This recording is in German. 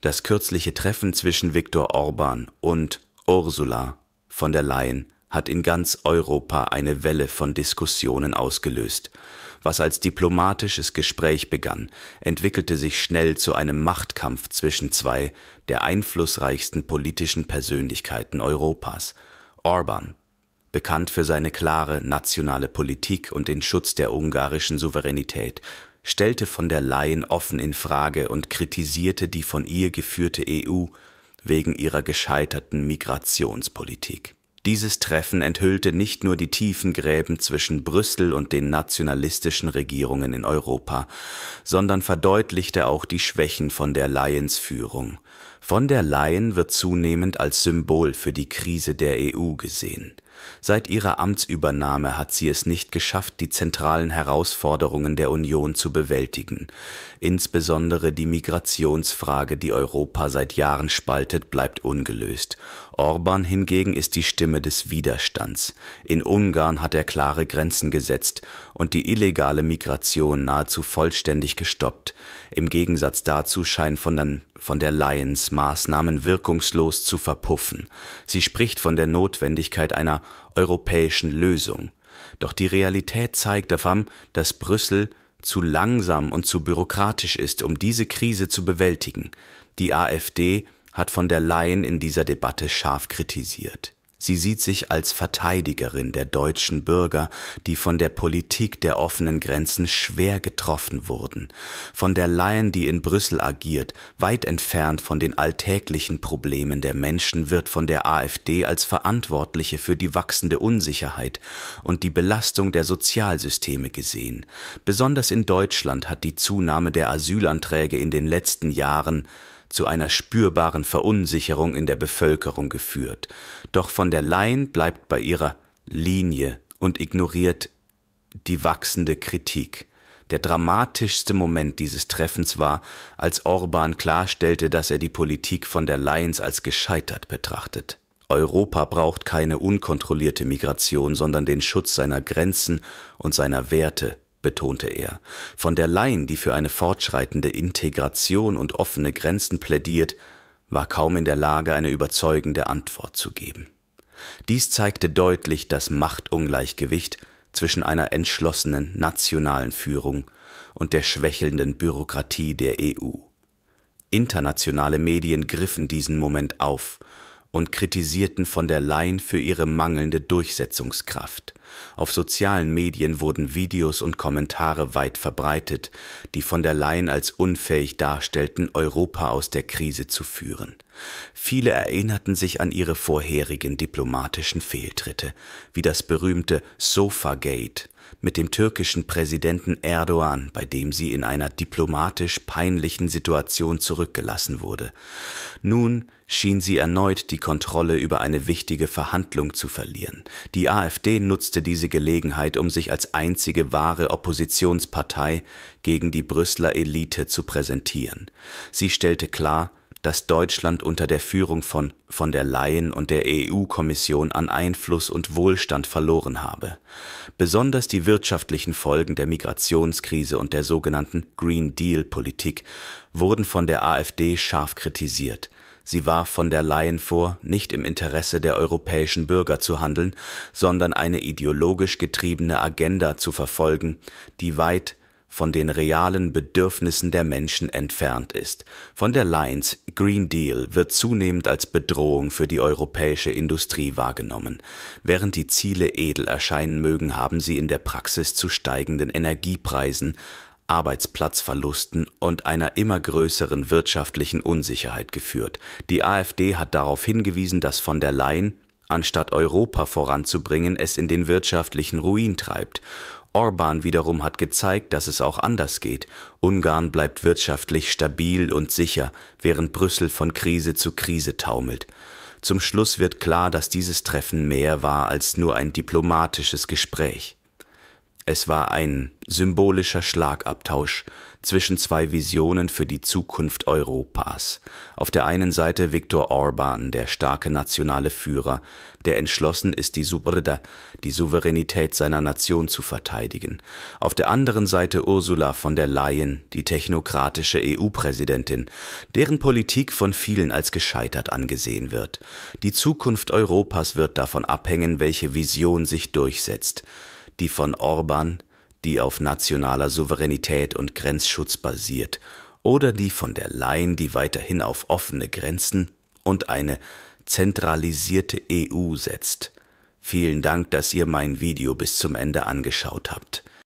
Das kürzliche Treffen zwischen Viktor Orban und Ursula von der Leyen hat in ganz Europa eine Welle von Diskussionen ausgelöst. Was als diplomatisches Gespräch begann, entwickelte sich schnell zu einem Machtkampf zwischen zwei der einflussreichsten politischen Persönlichkeiten Europas. Orban, bekannt für seine klare nationale Politik und den Schutz der ungarischen Souveränität, stellte von der Leyen offen in Frage und kritisierte die von ihr geführte EU wegen ihrer gescheiterten Migrationspolitik. Dieses Treffen enthüllte nicht nur die tiefen Gräben zwischen Brüssel und den nationalistischen Regierungen in Europa, sondern verdeutlichte auch die Schwächen von der Leyens Führung. Von der Leyen wird zunehmend als Symbol für die Krise der EU gesehen Seit ihrer Amtsübernahme hat sie es nicht geschafft, die zentralen Herausforderungen der Union zu bewältigen. Insbesondere die Migrationsfrage, die Europa seit Jahren spaltet, bleibt ungelöst. Orban hingegen ist die Stimme des Widerstands. In Ungarn hat er klare Grenzen gesetzt und die illegale Migration nahezu vollständig gestoppt. Im Gegensatz dazu scheinen von, von der Lions Maßnahmen wirkungslos zu verpuffen. Sie spricht von der Notwendigkeit einer europäischen Lösung. Doch die Realität zeigt davon, dass Brüssel zu langsam und zu bürokratisch ist, um diese Krise zu bewältigen. Die AfD hat von der Leyen in dieser Debatte scharf kritisiert Sie sieht sich als Verteidigerin der deutschen Bürger, die von der Politik der offenen Grenzen schwer getroffen wurden, von der Laien, die in Brüssel agiert, weit entfernt von den alltäglichen Problemen der Menschen, wird von der AfD als Verantwortliche für die wachsende Unsicherheit und die Belastung der Sozialsysteme gesehen. Besonders in Deutschland hat die Zunahme der Asylanträge in den letzten Jahren zu einer spürbaren Verunsicherung in der Bevölkerung geführt. Doch von der Leyen bleibt bei ihrer Linie und ignoriert die wachsende Kritik. Der dramatischste Moment dieses Treffens war, als Orban klarstellte, dass er die Politik von der Leyen's als gescheitert betrachtet. Europa braucht keine unkontrollierte Migration, sondern den Schutz seiner Grenzen und seiner Werte, betonte er. Von der Leyen, die für eine fortschreitende Integration und offene Grenzen plädiert, war kaum in der Lage, eine überzeugende Antwort zu geben. Dies zeigte deutlich das Machtungleichgewicht zwischen einer entschlossenen nationalen Führung und der schwächelnden Bürokratie der EU. Internationale Medien griffen diesen Moment auf und kritisierten von der Leyen für ihre mangelnde Durchsetzungskraft. Auf sozialen Medien wurden Videos und Kommentare weit verbreitet, die von der Leyen als unfähig darstellten, Europa aus der Krise zu führen. Viele erinnerten sich an ihre vorherigen diplomatischen Fehltritte, wie das berühmte Sofagate mit dem türkischen Präsidenten Erdogan, bei dem sie in einer diplomatisch peinlichen Situation zurückgelassen wurde. Nun schien sie erneut die Kontrolle über eine wichtige Verhandlung zu verlieren. Die AfD nutzte diese Gelegenheit, um sich als einzige wahre Oppositionspartei gegen die Brüsseler Elite zu präsentieren. Sie stellte klar, dass Deutschland unter der Führung von von der Leyen und der EU-Kommission an Einfluss und Wohlstand verloren habe. Besonders die wirtschaftlichen Folgen der Migrationskrise und der sogenannten Green-Deal-Politik wurden von der AfD scharf kritisiert. Sie warf von der Leyen vor, nicht im Interesse der europäischen Bürger zu handeln, sondern eine ideologisch getriebene Agenda zu verfolgen, die weit von den realen Bedürfnissen der Menschen entfernt ist. Von der Lions Green Deal wird zunehmend als Bedrohung für die europäische Industrie wahrgenommen. Während die Ziele edel erscheinen mögen, haben sie in der Praxis zu steigenden Energiepreisen, Arbeitsplatzverlusten und einer immer größeren wirtschaftlichen Unsicherheit geführt. Die AfD hat darauf hingewiesen, dass von der Leyen anstatt Europa voranzubringen, es in den wirtschaftlichen Ruin treibt Orban wiederum hat gezeigt, dass es auch anders geht. Ungarn bleibt wirtschaftlich stabil und sicher, während Brüssel von Krise zu Krise taumelt. Zum Schluss wird klar, dass dieses Treffen mehr war als nur ein diplomatisches Gespräch. Es war ein symbolischer Schlagabtausch zwischen zwei Visionen für die Zukunft Europas. Auf der einen Seite Viktor Orban, der starke nationale Führer, der entschlossen ist, die Subrida, die Souveränität seiner Nation zu verteidigen. Auf der anderen Seite Ursula von der Leyen, die technokratische EU-Präsidentin, deren Politik von vielen als gescheitert angesehen wird. Die Zukunft Europas wird davon abhängen, welche Vision sich durchsetzt. Die von Orban, die auf nationaler Souveränität und Grenzschutz basiert, oder die von der Laien, die weiterhin auf offene Grenzen und eine zentralisierte EU setzt. Vielen Dank, dass ihr mein Video bis zum Ende angeschaut habt